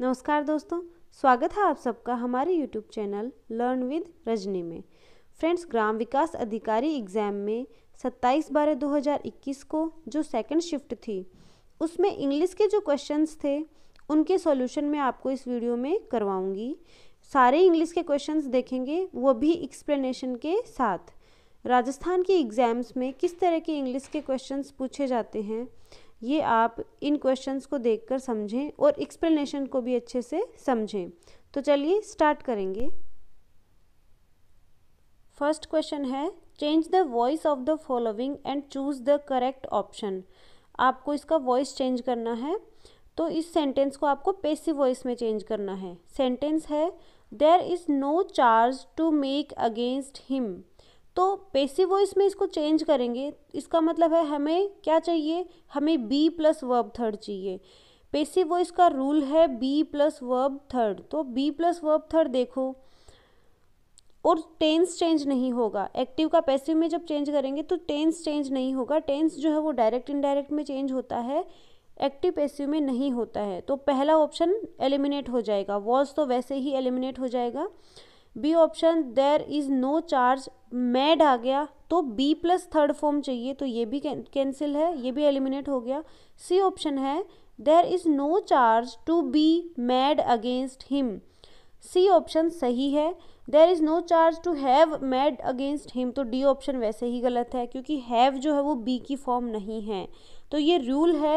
नमस्कार दोस्तों स्वागत है आप सबका हमारे YouTube channel learn with Rajni में फ्रेंड्स ग्राम विकास अधिकारी एग्ज़ाम में 27 बारह 2021 को जो सेकंड शिफ्ट थी उसमें इंग्लिश के जो क्वेश्चंस थे उनके सॉल्यूशन मैं आपको इस वीडियो में करवाऊंगी सारे इंग्लिश के क्वेश्चंस देखेंगे वो भी एक्सप्लेनेशन के साथ राजस्थान के एग्ज़ाम्स में किस तरह के इंग्लिश के क्वेश्चंस पूछे जाते हैं ये आप इन क्वेश्चंस को देखकर समझें और एक्सप्लेनेशन को भी अच्छे से समझें तो चलिए स्टार्ट करेंगे फर्स्ट क्वेश्चन है change the voice of the following and choose the correct option आपको इसका वॉइस चेंज करना है तो इस सेंटेंस को आपको पेसिव वॉइस में चेंज करना है सेंटेंस है there is no charge to make against him तो पेसिव वॉइस में इसको चेंज करेंगे इसका मतलब है हमें क्या चाहिए हमें बी प्लस वर्ब थर्ड चाहिए पेसिव वॉइस का रूल है बी प्लस वर्ब थर्ड तो बी प्लस वर्ब थर्ड देखो और टेंस चेंज नहीं होगा एक्टिव का पैसिव में जब चेंज करेंगे तो टेंस चेंज नहीं होगा टेंस जो है वो डायरेक्ट इनडायरेक्ट में चेंज होता है एक्टिव पैसिव में नहीं होता है तो पहला ऑप्शन एलिमिनेट हो जाएगा वॉज तो वैसे ही एलिमिनेट हो जाएगा B option there is no charge made आ गया तो बी प्लस थर्ड फॉर्म चाहिए तो ये भी कैंसिल है ये भी एलिमिनेट हो गया सी ऑप्शन है there is no charge to be made against him C option सही है there is no charge to have made against him तो डी ऑप्शन वैसे ही गलत है क्योंकि हैव जो है वो बी की फॉर्म नहीं है तो ये रूल है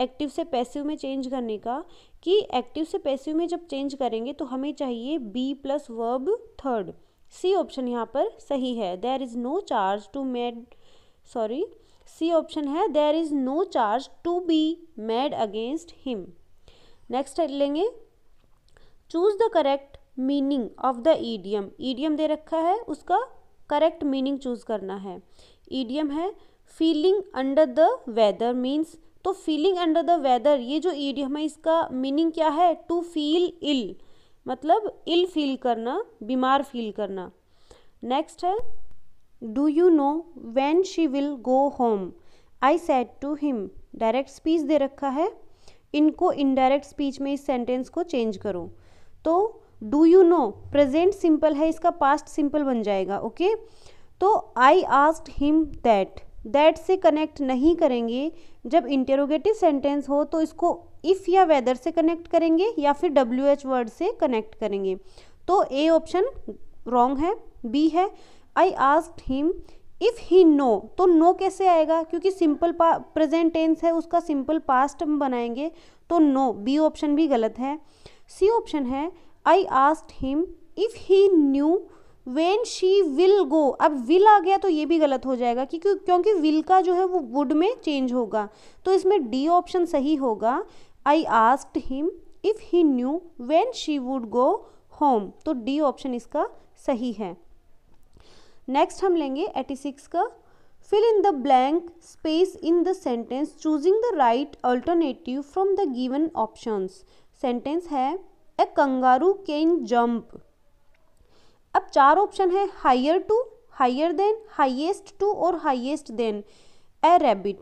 एक्टिव से पैसिव में चेंज करने का कि एक्टिव से पैसिव में जब चेंज करेंगे तो हमें चाहिए be plus verb third C option यहाँ पर सही है there is no charge to made sorry C option है there is no charge to be made against him next लेंगे choose the correct meaning of the idiom idiom दे रखा है उसका करेक्ट मीनिंग चूज करना है ईडियम है feeling under the weather means तो फीलिंग अंडर द वेदर ये जो ईडियम है इसका मीनिंग क्या है टू फील इल मतलब इल फील करना बीमार फील करना नेक्स्ट है do you know when she will go home I said to him direct speech दे रखा है इनको इनडायरेक्ट स्पीच में इस सेंटेंस को चेंज करो तो do you know present simple है इसका पास्ट सिंपल बन जाएगा ओके तो I asked him that that से कनेक्ट नहीं करेंगे जब इंटेरोगेटिव सेंटेंस हो तो इसको इफ़ या वेदर से कनेक्ट करेंगे या फिर डब्ल्यू एच वर्ड से कनेक्ट करेंगे तो ए ऑप्शन रॉन्ग है बी है I asked him if he know तो नो कैसे आएगा क्योंकि सिंपल प्रेजेंट टेंस है उसका सिंपल पास्ट हम बनाएंगे तो नो बी ऑप्शन भी गलत है सी ऑप्शन है I asked him if he knew when she will go अब विल आ गया तो ये भी गलत हो जाएगा कि क्यों क्योंकि विल का जो है वो वुड में चेंज होगा तो इसमें डी ऑप्शन सही होगा I asked him if he knew when she would go home तो डी ऑप्शन इसका सही है नेक्स्ट हम लेंगे एटी सिक्स का fill in the blank space in the sentence choosing the right alternative from the given options sentence है a kangaroo can jump अब चार ऑप्शन है higher to higher than highest to और highest than a rabbit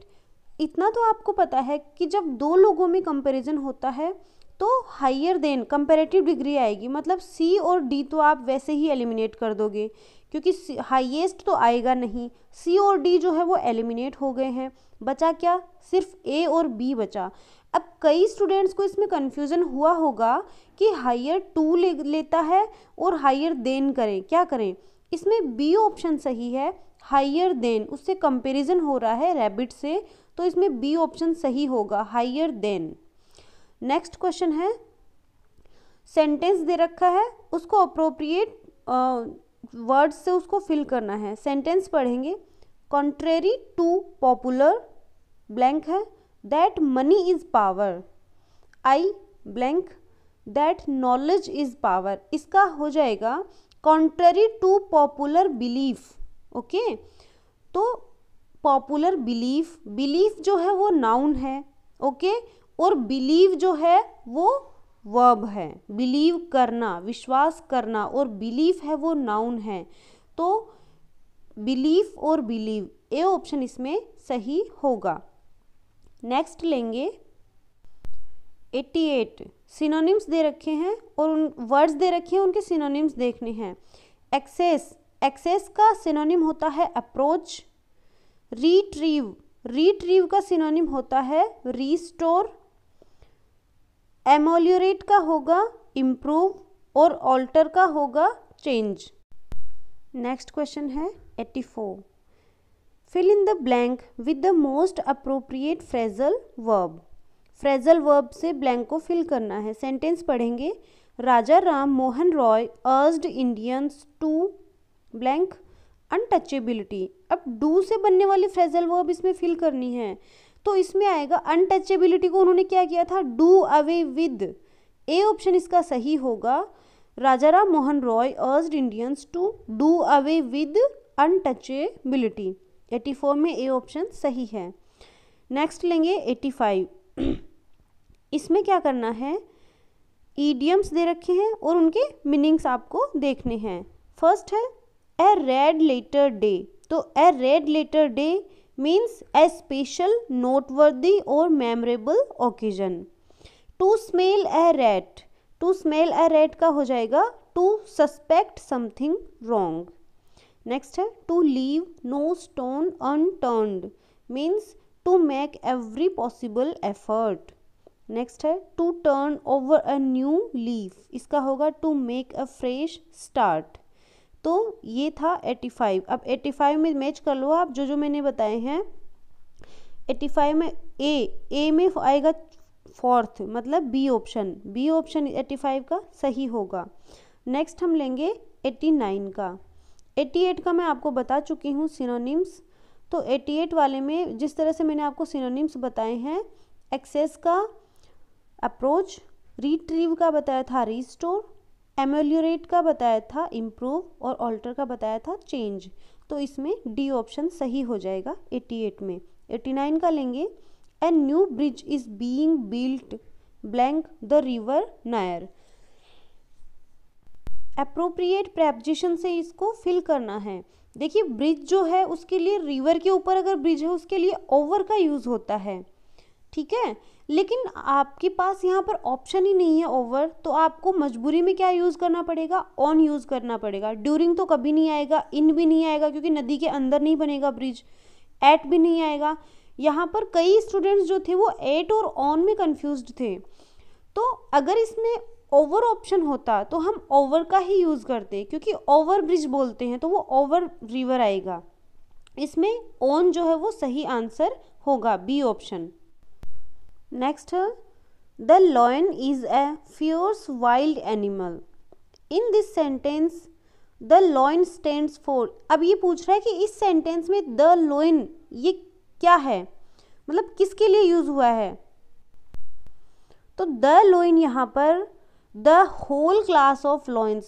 इतना तो आपको पता है कि जब दो लोगों में कंपैरिजन होता है तो हायर देन कंपेरेटिव डिग्री आएगी मतलब सी और डी तो आप वैसे ही एलिमिनेट कर दोगे क्योंकि हाईएस्ट तो आएगा नहीं सी और डी जो है वो एलिमिनेट हो गए हैं बचा क्या सिर्फ ए और बी बचा अब कई स्टूडेंट्स को इसमें कन्फ्यूज़न हुआ होगा कि हायर टू ले लेता है और हायर देन करें क्या करें इसमें बी ऑप्शन सही है हायर देन उससे कंपैरिजन हो रहा है रैबिट से तो इसमें बी ऑप्शन सही होगा हायर देन नेक्स्ट क्वेश्चन है सेंटेंस दे रखा है उसको अप्रोप्रिएट वर्ड्स से उसको फिल करना है सेंटेंस पढ़ेंगे कॉन्ट्रेरी टू पॉपुलर ब्लैंक है that money is power I blank that knowledge is power इसका हो जाएगा contrary to popular belief okay तो पॉपुलर बिलीफ बिलीफ जो है वो नाउन है ओके okay? और बिलीव जो है वो वर्ब है बिलीव करना विश्वास करना और बिलीफ है वो नाउन है तो बिलीफ और बिलीव ए ऑप्शन इसमें सही होगा नेक्स्ट लेंगे 88 सिनोनिम्स दे रखे हैं और उन वर्ड्स दे रखे हैं उनके सिनोनिम्स देखने हैं एक्सेस एक्सेस का सिनोनिम होता है अप्रोच रिट्रीव रिट्रीव का सिनोनिम होता है रीस्टोर एमोल्यूरेट का होगा इम्प्रूव और ऑल्टर का होगा चेंज नेक्स्ट क्वेश्चन है eighty four fill in the blank with the most appropriate phrasal verb phrasal verb से blank को fill करना है sentence पढ़ेंगे Raja Ram Mohan Roy urged Indians to blank untouchability अब डू से बनने वाली फ्रेजल वर्ब इसमें फिल करनी है तो इसमें आएगा अनटचेबिलिटी को उन्होंने क्या किया था do away with A option इसका सही होगा Raja Ram Mohan Roy urged Indians to do away with untouchability eighty four में ए ऑप्शन सही है नेक्स्ट लेंगे एट्टी फाइव इसमें क्या करना है ईडियम्स दे रखे हैं और उनके मीनिंग्स आपको देखने हैं फर्स्ट है ए रेड लेटर डे तो a red letter day means a special noteworthy और memorable occasion to smell a rat to smell a rat का हो जाएगा to suspect something wrong next है to leave no stone unturned means to make every possible effort next है to turn over a new leaf इसका होगा to make a fresh start तो ये था 85 अब 85 में मैच कर लो आप जो जो मैंने बताए हैं 85 में ए ए में आएगा फोर्थ मतलब बी ऑप्शन बी ऑप्शन 85 का सही होगा नेक्स्ट हम लेंगे 89 का 88 का मैं आपको बता चुकी हूँ सिनोनिम्स तो 88 वाले में जिस तरह से मैंने आपको सिनोनिम्स बताए हैं एक्सेस का अप्रोच रिट्रीव का बताया था रिस्टोर एमोल्यूरेट का बताया था इम्प्रूव और ऑल्टर का बताया था चेंज तो इसमें डी ऑप्शन सही हो जाएगा 88 में 89 का लेंगे a new bridge is being built blank the river near appropriate preposition से इसको फिल करना है देखिए ब्रिज जो है उसके लिए रिवर के ऊपर अगर ब्रिज है उसके लिए ओवर का यूज़ होता है ठीक है लेकिन आपके पास यहाँ पर ऑप्शन ही नहीं है ओवर तो आपको मजबूरी में क्या यूज़ करना पड़ेगा ऑन यूज़ करना पड़ेगा ड्यूरिंग तो कभी नहीं आएगा इन भी नहीं आएगा क्योंकि नदी के अंदर नहीं बनेगा ब्रिज एट भी नहीं आएगा यहाँ पर कई स्टूडेंट्स जो थे वो एट और ऑन में कन्फ्यूज थे तो अगर इसमें ओवर ऑप्शन होता तो हम ओवर का ही यूज़ करते क्योंकि ओवर ब्रिज बोलते हैं तो वो ओवर रिवर आएगा इसमें ओन जो है वो सही आंसर होगा बी ऑप्शन नेक्स्ट है the lion is a fierce wild animal in this sentence the lion stands for अब ये पूछ रहा है कि इस सेंटेंस में द लॉयन ये क्या है मतलब किसके लिए यूज़ हुआ है तो द लोइन यहाँ पर the whole class of lions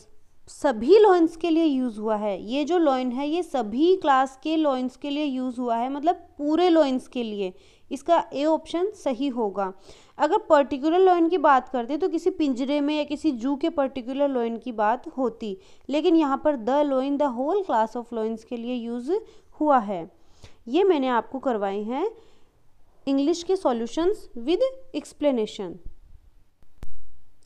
सभी लॉइंस के लिए यूज़ हुआ है ये जो लॉइन है ये सभी क्लास के लॉइन्स के लिए यूज़ हुआ है मतलब पूरे लॉइंस के लिए इसका ए ऑप्शन सही होगा अगर पर्टिकुलर लॉइन की बात करते तो किसी पिंजरे में या किसी जू के पर्टिकुलर लॉइन की बात होती लेकिन यहाँ पर the lion the whole class of lions के लिए यूज़ हुआ है ये मैंने आपको करवाई हैं इंग्लिश के solutions with explanation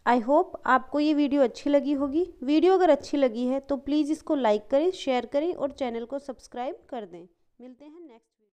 I hope आपको ये वीडियो अच्छी लगी होगी वीडियो अगर अच्छी लगी है तो प्लीज़ इसको लाइक करें शेयर करें और चैनल को सब्सक्राइब कर दें मिलते हैं नेक्स्ट